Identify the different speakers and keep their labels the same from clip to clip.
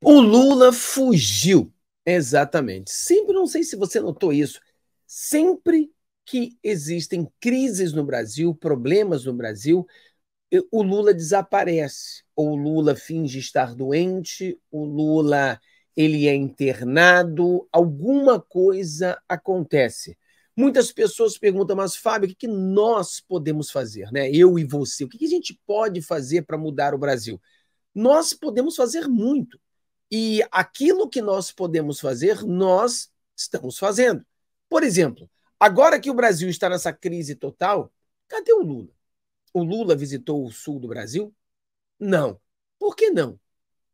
Speaker 1: O Lula fugiu. Exatamente. Sempre, não sei se você notou isso, sempre que existem crises no Brasil, problemas no Brasil, o Lula desaparece. Ou o Lula finge estar doente, o Lula ele é internado, alguma coisa acontece. Muitas pessoas perguntam, mas Fábio, o que, nós podemos fazer, né? Eu e você, o que a gente pode fazer para mudar o Brasil? Nós podemos fazer muito. E aquilo que nós podemos fazer, nós estamos fazendo. Por exemplo, agora que o Brasil está nessa crise total, cadê o Lula? O Lula visitou o sul do Brasil? Não. Por que não?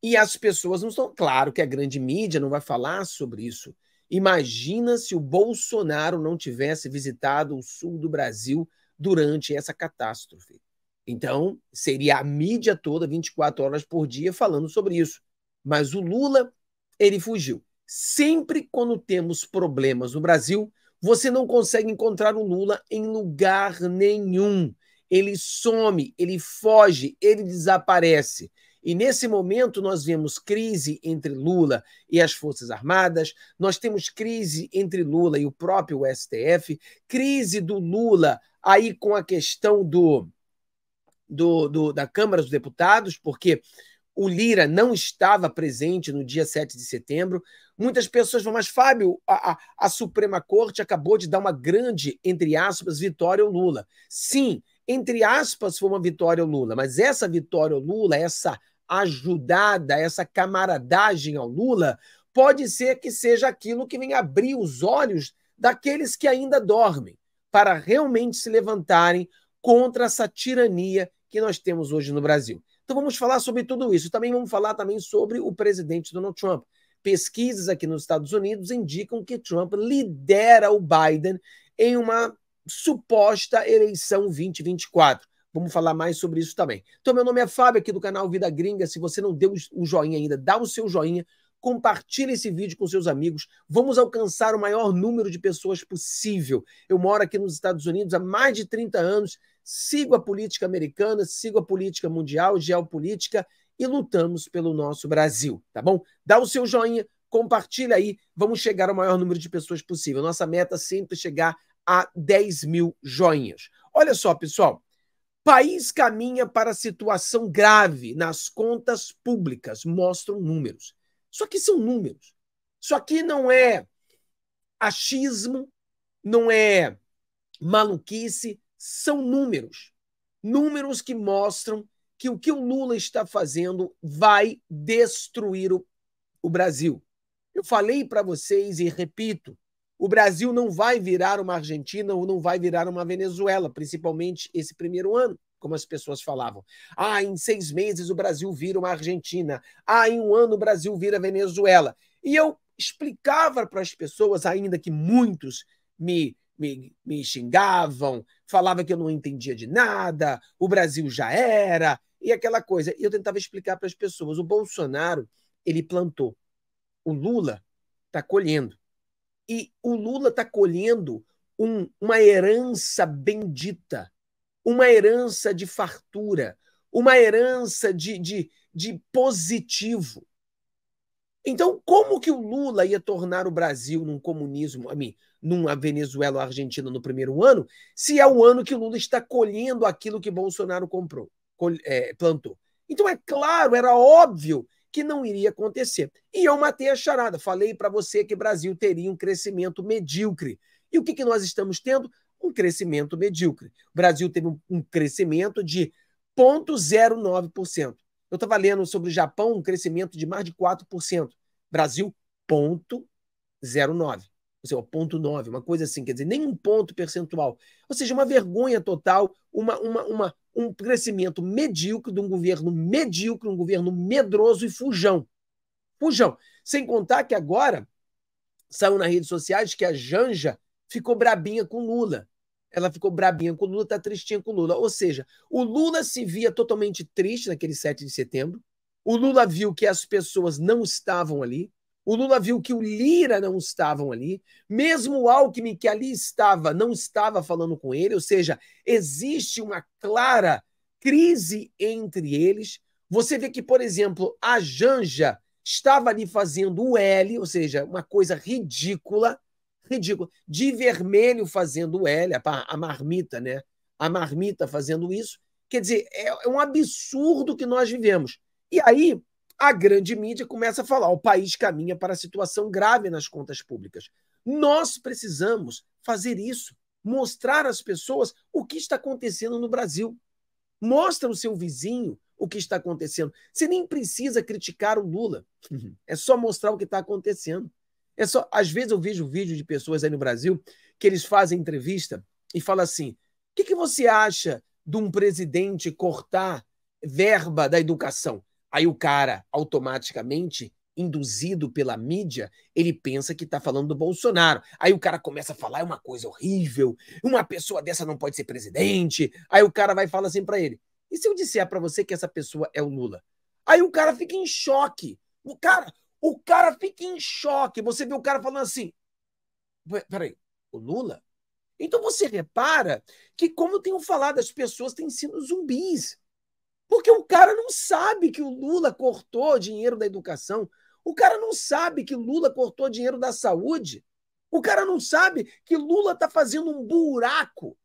Speaker 1: E as pessoas não estão. Claro que a grande mídia não vai falar sobre isso. Imagina se o Bolsonaro não tivesse visitado o sul do Brasil durante essa catástrofe. Então, seria a mídia toda 24 horas por dia falando sobre isso. Mas o Lula, ele fugiu. Sempre quando temos problemas no Brasil, você não consegue encontrar o Lula em lugar nenhum. Ele some, ele foge, ele desaparece. E nesse momento nós vemos crise entre Lula e as Forças Armadas, nós temos crise entre Lula e o próprio STF, crise do Lula aí com a questão do, do, do da Câmara dos Deputados, porque o Lira não estava presente no dia 7 de setembro. Muitas pessoas falam, mas Fábio, a, a, a, Suprema Corte acabou de dar uma grande, entre aspas, vitória ao Lula. Sim, entre aspas, foi uma vitória ao Lula, mas essa vitória ao Lula, essa ajudada, essa camaradagem ao Lula, pode ser que seja aquilo que vem abrir os olhos daqueles que ainda dormem, para realmente se levantarem contra essa tirania que nós temos hoje no Brasil. Então vamos falar sobre tudo isso. Também vamos falar também sobre o presidente Donald Trump. Pesquisas aqui nos Estados Unidos indicam que Trump lidera o Biden em uma suposta eleição 2024. Vamos falar mais sobre isso também. Então, meu nome é Fábio, aqui do canal Vida Gringa. Se você não deu o joinha ainda, dá o seu joinha, compartilhe esse vídeo com seus amigos. Vamos alcançar o maior número de pessoas possível. Eu moro aqui nos Estados Unidos há mais de 30 anos, sigo a política americana, sigo a política mundial, geopolítica e lutamos pelo nosso Brasil, tá bom? Dá o seu joinha, compartilha aí, vamos chegar ao maior número de pessoas possível. Nossa meta é sempre chegar a 10 mil joinhas. Olha só, pessoal. País caminha para situação grave nas contas públicas, mostram números. Só que são números. Só que não é achismo, não é maluquice, são números. Números que mostram que o que o Lula está fazendo vai destruir o, o Brasil. Eu falei para vocês e repito: o Brasil não vai virar uma Argentina ou não vai virar uma Venezuela, principalmente esse primeiro ano, como as pessoas falavam. Ah, em seis meses o Brasil vira uma Argentina. Ah, em um ano o Brasil vira Venezuela. E eu explicava para as pessoas, ainda que muitos me, me, me xingavam, falava que eu não entendia de nada, o Brasil já era, e aquela coisa. E eu tentava explicar para as pessoas. O Bolsonaro, ele plantou. O Lula está colhendo. E o Lula está colhendo um, uma herança bendita, uma herança de fartura, uma herança de, de, de positivo. Então, como que o Lula ia tornar o Brasil num comunismo, a mim, numa Venezuela ou Argentina no primeiro ano, se é o ano que o Lula está colhendo aquilo que Bolsonaro comprou, é, plantou? Então, é claro, era óbvio que não iria acontecer. E eu matei a charada. Falei para você que o Brasil teria um crescimento medíocre. E o que, que nós estamos tendo? Um crescimento medíocre. O Brasil teve um crescimento de 0,09%. Eu estava lendo sobre o Japão, um crescimento de mais de 4%. Brasil, ponto 0,9. Ou seja, ponto 9, uma coisa assim, quer dizer, nem um ponto percentual. Ou seja, uma vergonha total, uma, uma, uma, um crescimento medíocre de um governo medíocre, um governo medroso e fujão. Fujão. Sem contar que agora saiu nas redes sociais que a Janja ficou brabinha com Lula ela ficou brabinha com o Lula, tá tristinha com o Lula. Ou seja, o Lula se via totalmente triste naquele 7 de setembro. O Lula viu que as pessoas não estavam ali. O Lula viu que o Lira não estavam ali. Mesmo o Alckmin, que ali estava, não estava falando com ele. Ou seja, existe uma clara crise entre eles. Você vê que, por exemplo, a Janja estava ali fazendo o L, ou seja, uma coisa ridícula ridículo. De vermelho fazendo o L, a marmita, né? A marmita fazendo isso. Quer dizer, é, é um absurdo que nós vivemos. E aí, a grande mídia começa a falar: o país caminha para a situação grave nas contas públicas. Nós precisamos fazer isso, mostrar às pessoas o que está acontecendo no Brasil. Mostra o seu vizinho o que está acontecendo. Você nem precisa criticar o Lula. É só mostrar o que está acontecendo. É só, às vezes eu vejo vídeo de pessoas aí no Brasil que eles fazem entrevista e falam assim: o que, que você acha de um presidente cortar verba da educação? Aí o cara, automaticamente, induzido pela mídia, ele pensa que está falando do Bolsonaro. Aí o cara começa a falar, é uma coisa horrível, uma pessoa dessa não pode ser presidente. Aí o cara vai falar assim para ele: e se eu disser para você que essa pessoa é o Lula? Aí o cara fica em choque. O cara, o cara fica em choque. Você vê o cara falando assim: peraí, o Lula? Então você repara que, como eu tenho falado, as pessoas têm sido zumbis. Porque o cara não sabe que o Lula cortou dinheiro da educação. O cara não sabe que Lula cortou dinheiro da saúde. O cara não sabe que Lula está fazendo um buraco.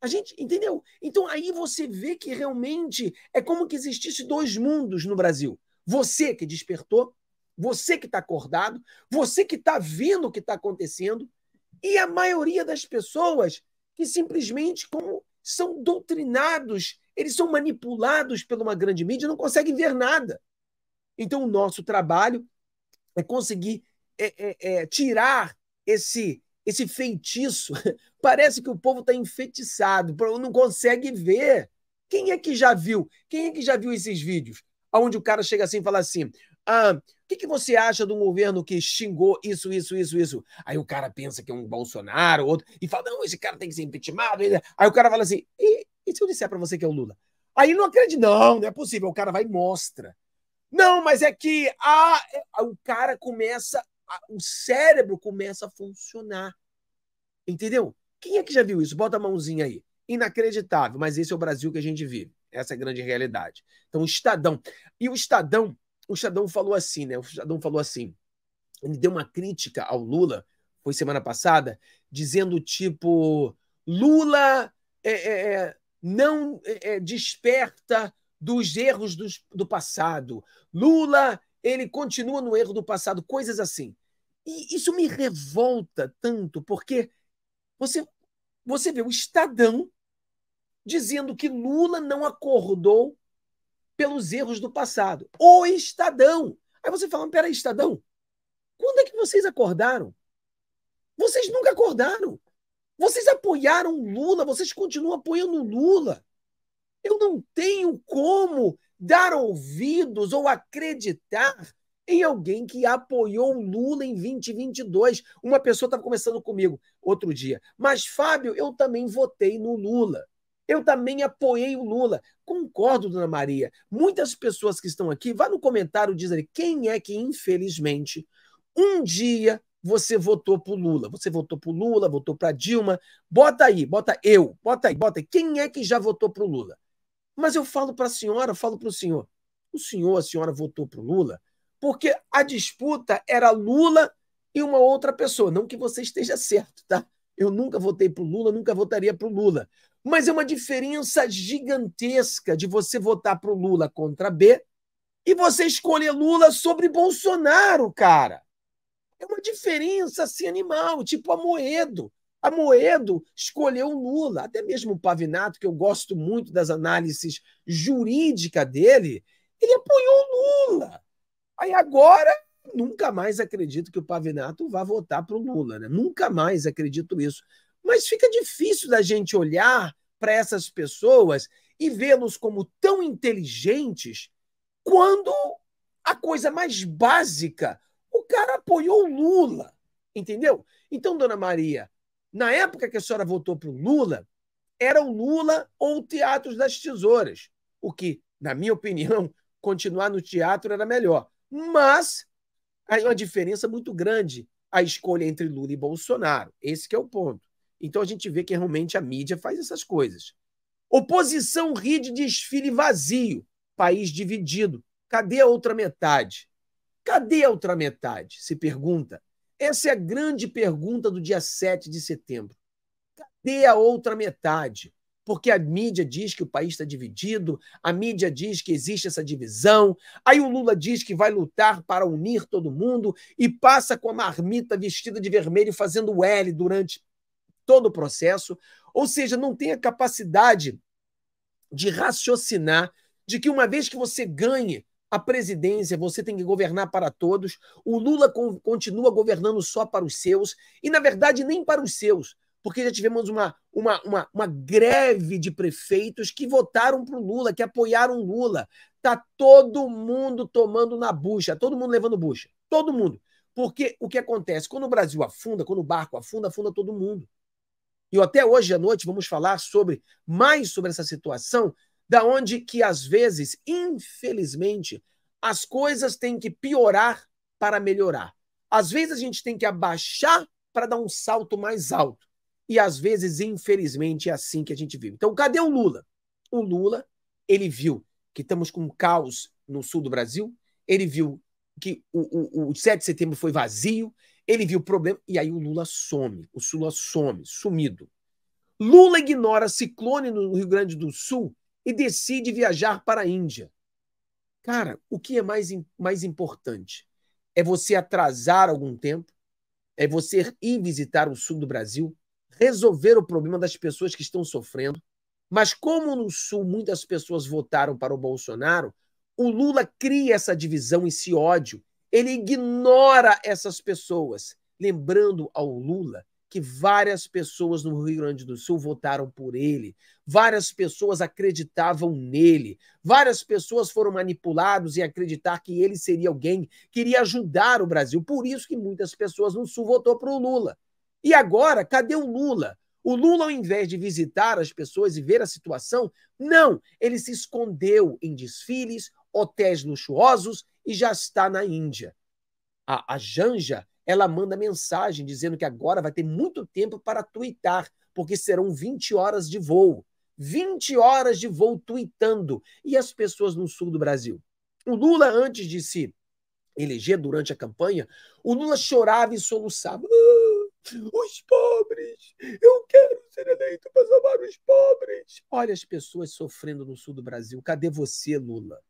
Speaker 1: A gente, entendeu? Então aí você vê que realmente é como que existisse dois mundos no Brasil. Você que despertou você que está acordado, você que está vendo o que está acontecendo, e a maioria das pessoas que simplesmente como são doutrinados, eles são manipulados por uma grande mídia, não conseguem ver nada. Então, o nosso trabalho é conseguir é, é, é, tirar esse esse feitiço. Parece que o povo está enfeitiçado, não consegue ver. Quem é que já viu? Quem é que já viu esses vídeos? Onde o cara chega assim e fala assim: ah, o que, que, você acha de um governo que xingou isso, isso, isso, isso? Aí o cara pensa que é um Bolsonaro, outro, e fala: não, esse cara tem que ser impeachmentado. Aí o cara fala assim: e, e se eu disser para você que é o Lula? Aí não acredita, não, não é possível. O cara vai e mostra. Não, mas é que a, a o cara começa, a, o cérebro começa a funcionar. Entendeu? Quem é que já viu isso? Bota a mãozinha aí. Inacreditável, mas esse é o Brasil que a gente vive. Essa é a grande realidade. Então, o Estadão. E o Estadão o Xadão falou assim, né? O Xadão falou assim. Ele deu uma crítica ao Lula, foi semana passada, dizendo tipo: Lula é, é, é não é, é, desperta dos erros do, do passado. Lula, ele continua no erro do passado, coisas assim. E isso me revolta tanto, porque você, você vê o Estadão dizendo que Lula não acordou pelos erros do passado. O Estadão. Aí você fala, peraí, Estadão, quando é que vocês acordaram? Vocês nunca acordaram. Vocês apoiaram Lula, vocês continuam apoiando Lula. Eu não tenho como dar ouvidos ou acreditar em alguém que apoiou Lula em 2022. Uma pessoa estava conversando comigo outro dia. Mas, Fábio, eu também votei no Lula. Eu também apoiei o Lula. Concordo, dona Maria. Muitas pessoas que estão aqui, vá no comentário dizer quem é que, infelizmente, um dia você votou pro Lula. Você votou pro Lula, votou pra Dilma. Bota aí, bota eu, bota aí, bota aí. Quem é que já votou pro Lula? Mas eu falo para a senhora, falo pro senhor. O senhor, a senhora votou pro Lula porque a disputa era Lula e uma outra pessoa. Não que você esteja certo, tá? Eu nunca votei pro Lula, nunca votaria pro Lula. Mas é uma diferença gigantesca de você votar para o Lula contra B e você escolher Lula sobre Bolsonaro, cara. É uma diferença assim animal, tipo a Moedo. A Moedo escolheu Lula, até mesmo o Pavinato, que eu gosto muito das análises jurídicas dele, ele apoiou Lula. Aí agora, nunca mais acredito que o Pavinato vá votar para o Lula, né? Nunca mais acredito isso. Mas fica difícil da gente olhar para essas pessoas e vê-los como tão inteligentes quando a coisa mais básica, o cara apoiou o Lula, entendeu? Então, dona Maria, na época que a senhora votou para o Lula, era o Lula ou o Teatro das Tesouras, o que, na minha opinião, continuar no teatro era melhor. Mas há uma diferença muito grande a escolha entre Lula e Bolsonaro. Esse é o ponto. Então a gente vê que realmente a mídia faz essas coisas. Oposição ri de desfile vazio, país dividido. Cadê a outra metade? Cadê a outra metade? Se pergunta. Essa é a grande pergunta do dia 7 de setembro. Cadê a outra metade? Porque a mídia diz que o país está dividido, a mídia diz que existe essa divisão, aí o Lula diz que vai lutar para unir todo mundo e passa com a marmita vestida de vermelho fazendo L durante todo o processo, ou seja, não tem a capacidade de raciocinar de que uma vez que você ganhe a presidência, você tem que governar para todos. O Lula continua governando só para os seus, e na verdade nem para os seus, porque já tivemos uma, uma, uma, uma greve de prefeitos que votaram para o Lula, que apoiaram o Lula. Tá todo mundo tomando na bucha, tá todo mundo levando bucha, todo mundo. Porque o que acontece? Quando o Brasil afunda, quando o barco afunda, afunda todo mundo. E até hoje à noite vamos falar sobre mais sobre essa situação, da onde que às vezes, infelizmente, as coisas têm que piorar para melhorar. Às vezes a gente tem que abaixar para dar um salto mais alto. E às vezes, infelizmente, é assim que a gente vive. Então, cadê o Lula? O Lula, ele viu que estamos com um caos no sul do Brasil, ele viu que o, o, o 7 de setembro foi vazio, ele viu o problema e aí o Lula some. O Lula some, sumido. Lula ignora ciclone no Rio Grande do Sul e decide viajar para a Índia. Cara, o que é mais, mais importante? É você atrasar algum tempo? É você ir visitar o sul do Brasil? Resolver o problema das pessoas que estão sofrendo? Mas como no sul muitas pessoas votaram para o Bolsonaro, o Lula cria essa divisão, esse ódio, ele ignora essas pessoas, lembrando ao Lula que várias pessoas no Rio Grande do Sul votaram por ele, várias pessoas acreditavam nele, várias pessoas foram manipuladas em acreditar que ele seria alguém que iria ajudar o Brasil. Por isso que muitas pessoas no Sul votou para o Lula. E agora, cadê o Lula? O Lula, ao invés de visitar as pessoas e ver a situação, não, ele se escondeu em desfiles, hotéis luxuosos e já está na Índia. A, a Janja ela manda mensagem dizendo que agora vai ter muito tempo para twittar, porque serão 20 horas de voo. 20 horas de voo tweetando. E as pessoas no sul do Brasil? O Lula, antes de se eleger durante a campanha, o Lula chorava e soluçava. Ah, os pobres! Eu quero ser eleito para salvar os pobres! Olha as pessoas sofrendo no sul do Brasil. Cadê você, Lula?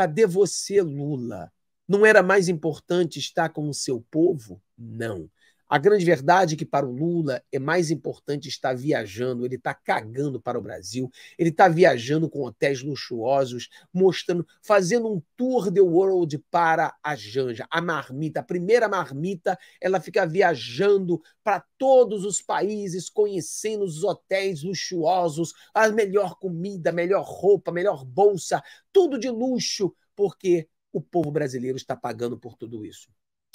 Speaker 1: Cadê você, Lula? Não era mais importante estar com o seu povo? Não. A grande verdade é que para o Lula é mais importante estar viajando, ele está cagando para o Brasil, ele está viajando com hotéis luxuosos, mostrando, fazendo um tour the world para a Janja, a marmita, a primeira marmita, ela fica viajando para todos os países, conhecendo os hotéis luxuosos, a melhor comida, melhor roupa, melhor bolsa, tudo de luxo, porque o povo brasileiro está pagando por tudo isso.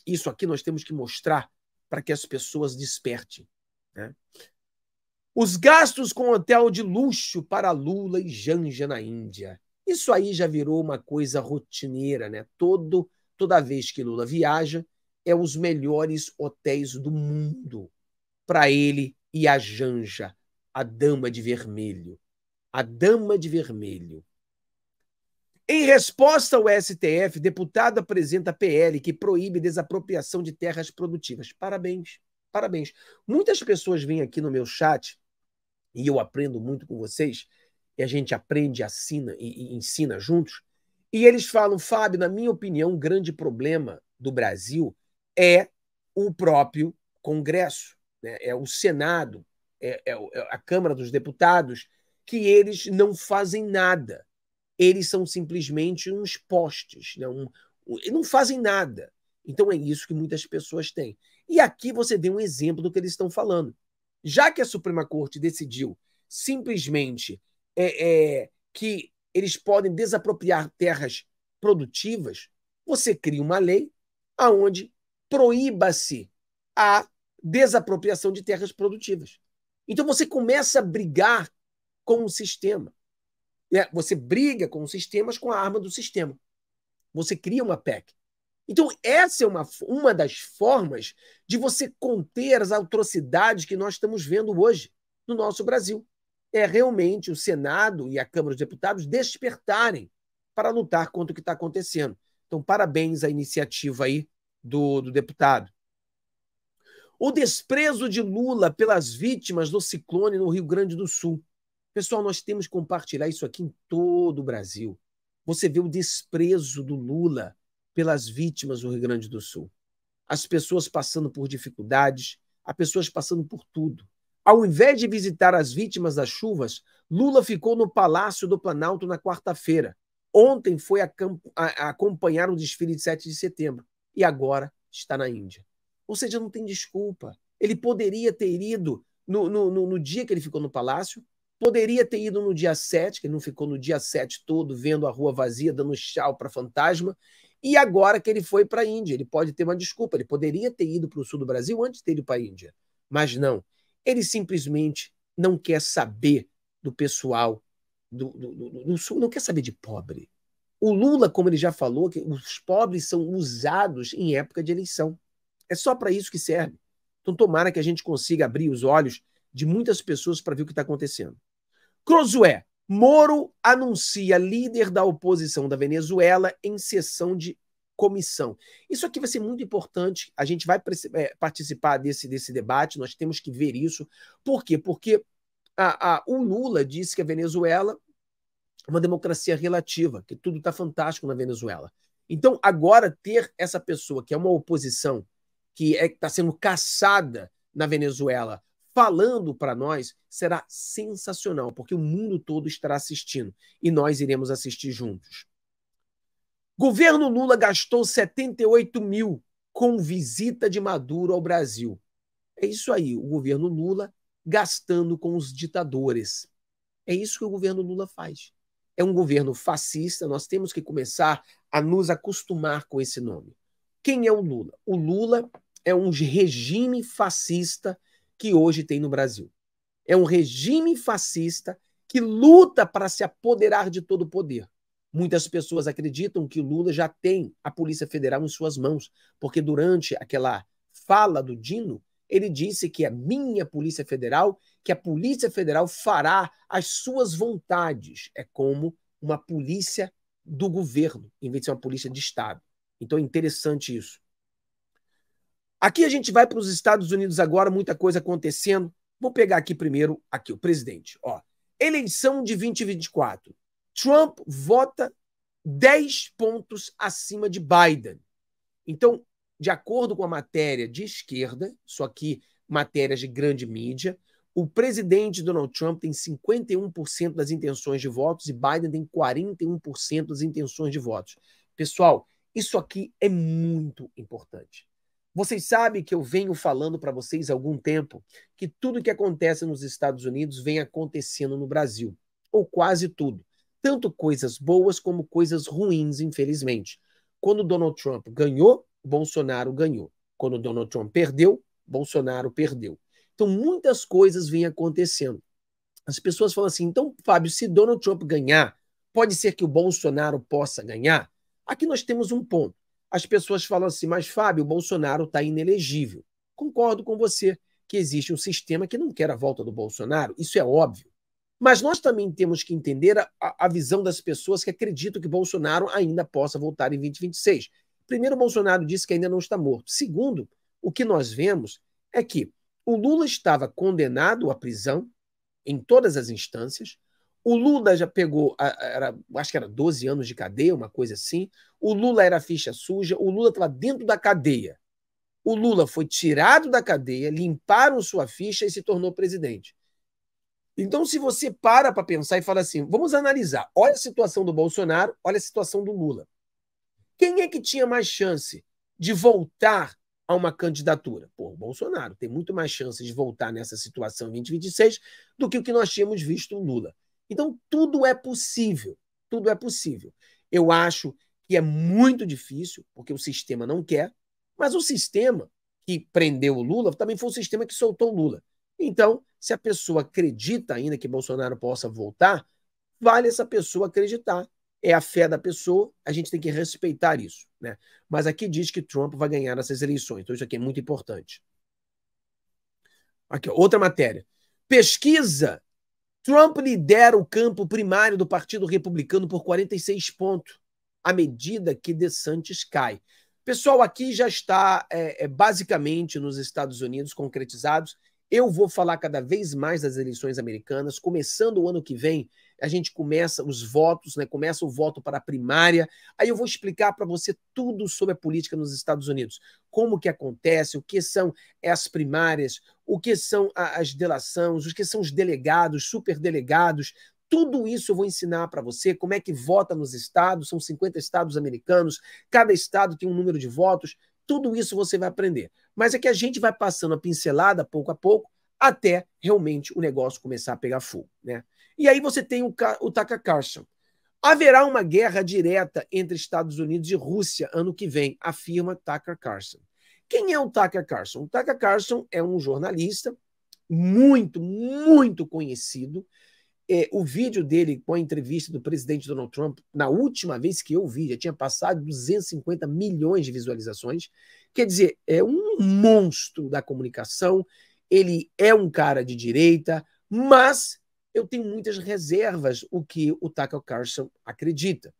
Speaker 1: Isso aqui nós temos que mostrar para que as pessoas despertem. Né? Os gastos com hotel de luxo para Lula e Janja na Índia. Isso aí já virou uma coisa rotineira, né? Todo, toda vez que Lula viaja, é os melhores hotéis do mundo para ele e a Janja, a dama de vermelho. A dama de vermelho. Em resposta ao STF, deputado apresenta PL que proíbe desapropriação de terras produtivas. Parabéns, parabéns. Muitas pessoas vêm aqui no meu chat e eu aprendo muito com vocês, e a gente aprende, assina e, e ensina juntos. E eles falam, Fábio, na minha opinião, o um grande problema do Brasil é o próprio Congresso, né? é o Senado, é, é, é a Câmara dos Deputados, que eles não fazem nada eles são simplesmente uns postes, né? um, não fazem nada. Então é isso que muitas pessoas têm. E aqui você vê um exemplo do que eles estão falando. Já que a Suprema Corte decidiu simplesmente é, é, que eles podem desapropriar terras produtivas, você cria uma lei aonde proíba-se a desapropriação de terras produtivas. Então você começa a brigar com o sistema. Né? Você briga com os sistemas com a arma do sistema. Você cria uma PEC. Então, essa é uma, uma das formas de você conter as atrocidades que nós estamos vendo hoje no nosso Brasil. É realmente o Senado e a Câmara dos Deputados despertarem para lutar contra o que está acontecendo. Então, parabéns à iniciativa aí do, do deputado. O desprezo de Lula pelas vítimas do ciclone no Rio Grande do Sul. Pessoal, nós temos que compartilhar isso aqui em todo o Brasil. Você vê o desprezo do Lula pelas vítimas do Rio Grande do Sul. As pessoas passando por dificuldades, as pessoas passando por tudo. Ao invés de visitar as vítimas das chuvas, Lula ficou no Palácio do Planalto na quarta-feira. Ontem foi a, a acompanhar o desfile de 7 de setembro e agora está na Índia. Ou seja, não tem desculpa. Ele poderia ter ido no, no, no dia que ele ficou no palácio, Poderia ter ido no dia 7, que ele não ficou no dia 7 todo vendo a rua vazia, dando tchau para fantasma. E agora que ele foi para a Índia, ele pode ter uma desculpa. Ele poderia ter ido para o sul do Brasil antes de ter ido para a Índia. Mas não. Ele simplesmente não quer saber do pessoal do, do, do, do sul, não quer saber de pobre. O Lula, como ele já falou, que os pobres são usados em época de eleição. É só para isso que serve. Então, tomara que a gente consiga abrir os olhos de muitas pessoas para ver o que está acontecendo. Crosué, Moro anuncia líder da oposição da Venezuela em sessão de comissão. Isso aqui vai ser muito importante. A gente vai eh, participar desse, desse debate, nós temos que ver isso. Por quê? Porque a, a, o Lula disse que a Venezuela é uma democracia relativa, que tudo está fantástico na Venezuela. Então, agora, ter essa pessoa que é uma oposição, que está é, tá sendo caçada na Venezuela falando para nós será sensacional, porque o mundo todo estará assistindo e nós iremos assistir juntos. Governo Lula gastou 78 mil com visita de Maduro ao Brasil. É isso aí, o governo Lula gastando com os ditadores. É isso que o governo Lula faz. É um governo fascista, nós temos que começar a nos acostumar com esse nome. Quem é o Lula? O Lula é um regime fascista que hoje tem no Brasil. É um regime fascista que luta para se apoderar de todo o poder. Muitas pessoas acreditam que Lula já tem a Polícia Federal em suas mãos, porque durante aquela fala do Dino, ele disse que é minha Polícia Federal, que a Polícia Federal fará as suas vontades. É como uma polícia do governo, em vez de ser uma polícia de Estado. Então é interessante isso. Aqui a gente vai para os Estados Unidos agora, muita coisa acontecendo. Vou pegar aqui primeiro aqui o presidente. Ó, eleição de 2024. Trump vota 10 pontos acima de Biden. Então, de acordo com a matéria de esquerda, só que matérias de grande mídia, o presidente Donald Trump tem 51% das intenções de votos e Biden tem 41% das intenções de votos. Pessoal, isso aqui é muito importante. Vocês sabem que eu venho falando para vocês há algum tempo que tudo que acontece nos Estados Unidos vem acontecendo no Brasil, ou quase tudo, tanto coisas boas como coisas ruins, infelizmente. Quando Donald Trump ganhou, Bolsonaro ganhou. Quando Donald Trump perdeu, Bolsonaro perdeu. Então muitas coisas vêm acontecendo. As pessoas falam assim: "Então, Fábio, se Donald Trump ganhar, pode ser que o Bolsonaro possa ganhar?" Aqui nós temos um ponto as pessoas falam assim, mas Fábio, o Bolsonaro está inelegível. Concordo com você que existe um sistema que não quer a volta do Bolsonaro, isso é óbvio. Mas nós também temos que entender a, a visão das pessoas que acreditam que Bolsonaro ainda possa voltar em 2026. Primeiro, Bolsonaro disse que ainda não está morto. Segundo, o que nós vemos é que o Lula estava condenado à prisão em todas as instâncias, o Lula já pegou, era, acho que era 12 anos de cadeia, uma coisa assim. O Lula era ficha suja, o Lula estava dentro da cadeia. O Lula foi tirado da cadeia, limparam sua ficha e se tornou presidente. Então, se você para para pensar e fala assim, vamos analisar, olha a situação do Bolsonaro, olha a situação do Lula. Quem é que tinha mais chance de voltar a uma candidatura? Pô, o Bolsonaro tem muito mais chance de voltar nessa situação em 2026 do que o que nós tínhamos visto o Lula. Então, tudo é possível. Tudo é possível. Eu acho que é muito difícil, porque o sistema não quer, mas o sistema que prendeu o Lula também foi o sistema que soltou o Lula. Então, se a pessoa acredita ainda que Bolsonaro possa voltar, vale essa pessoa acreditar. É a fé da pessoa, a gente tem que respeitar isso. Né? Mas aqui diz que Trump vai ganhar essas eleições, então isso aqui é muito importante. Aqui, outra matéria. Pesquisa Trump lidera o campo primário do Partido Republicano por 46 pontos, à medida que DeSantis cai. Pessoal, aqui já está é, é basicamente nos Estados Unidos concretizados eu vou falar cada vez mais das eleições americanas, começando o ano que vem, a gente começa os votos, né? Começa o voto para a primária. Aí eu vou explicar para você tudo sobre a política nos Estados Unidos, como que acontece, o que são as primárias, o que são as delações, o que são os delegados, superdelegados, tudo isso eu vou ensinar para você, como é que vota nos estados, são 50 estados americanos, cada estado tem um número de votos, tudo isso você vai aprender. Mas é que a gente vai passando a pincelada pouco a pouco até realmente o negócio começar a pegar fogo, né? E aí você tem o, o Tucker Carlson. Haverá uma guerra direta entre Estados Unidos e Rússia ano que vem, afirma Tucker Carlson. Quem é o Tucker Carlson? O Tucker Carlson é um jornalista muito, muito conhecido, é, o vídeo dele com a entrevista do presidente Donald Trump, na última vez que eu vi, já tinha passado 250 milhões de visualizações. Quer dizer, é um monstro da comunicação, ele é um cara de direita, mas eu tenho muitas reservas o que o Tucker Carlson acredita.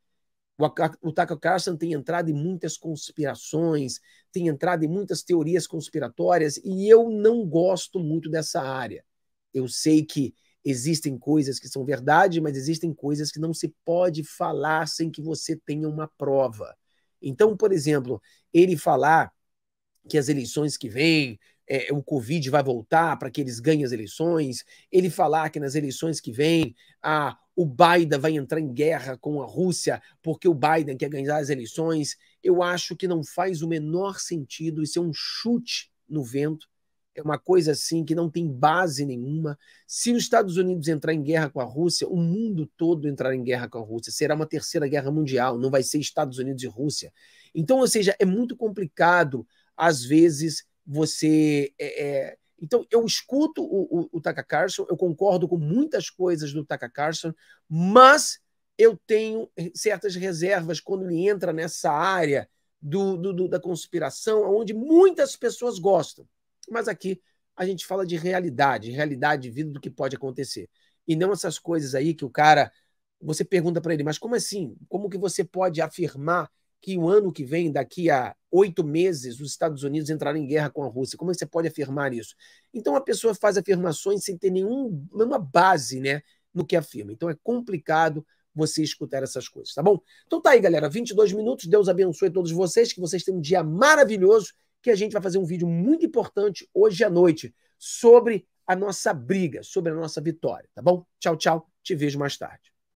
Speaker 1: O, Tucker Carlson tem entrado em muitas conspirações, tem entrado em muitas teorias conspiratórias, e eu não gosto muito dessa área. Eu sei que Existem coisas que são verdade, mas existem coisas que não se pode falar sem que você tenha uma prova. Então, por exemplo, ele falar que as eleições que vêm, é, o Covid vai voltar para que eles ganhem as eleições, ele falar que nas eleições que vêm a, o Biden vai entrar em guerra com a Rússia porque o Biden quer ganhar as eleições, eu acho que não faz o menor sentido, isso é um chute no vento é uma coisa assim que não tem base nenhuma. Se os Estados Unidos entrar em guerra com a Rússia, o mundo todo entrar em guerra com a Rússia. Será uma terceira guerra mundial, não vai ser Estados Unidos e Rússia. Então, ou seja, é muito complicado, às vezes, você. É, é... Então, eu escuto o, o, o Taka Carson, eu concordo com muitas coisas do Taka Carson, mas eu tenho certas reservas quando ele entra nessa área do, do, do da conspiração, onde muitas pessoas gostam. Mas aqui a gente fala de realidade, realidade de vida do que pode acontecer. E não essas coisas aí que o cara. Você pergunta para ele, mas como assim? Como que você pode afirmar que o ano que vem, daqui a oito meses, os Estados Unidos entrarão em guerra com a Rússia. Como é que você pode afirmar isso? Então a pessoa faz afirmações sem ter nenhum, nenhuma base né, no que afirma. Então é complicado você escutar essas coisas, tá bom? Então tá aí, galera. 22 minutos. Deus abençoe todos vocês. Que vocês tenham um dia maravilhoso que a gente vai fazer um vídeo muito importante hoje à noite sobre a nossa briga, sobre a nossa vitória, tá bom? Tchau, tchau. Te vejo mais tarde.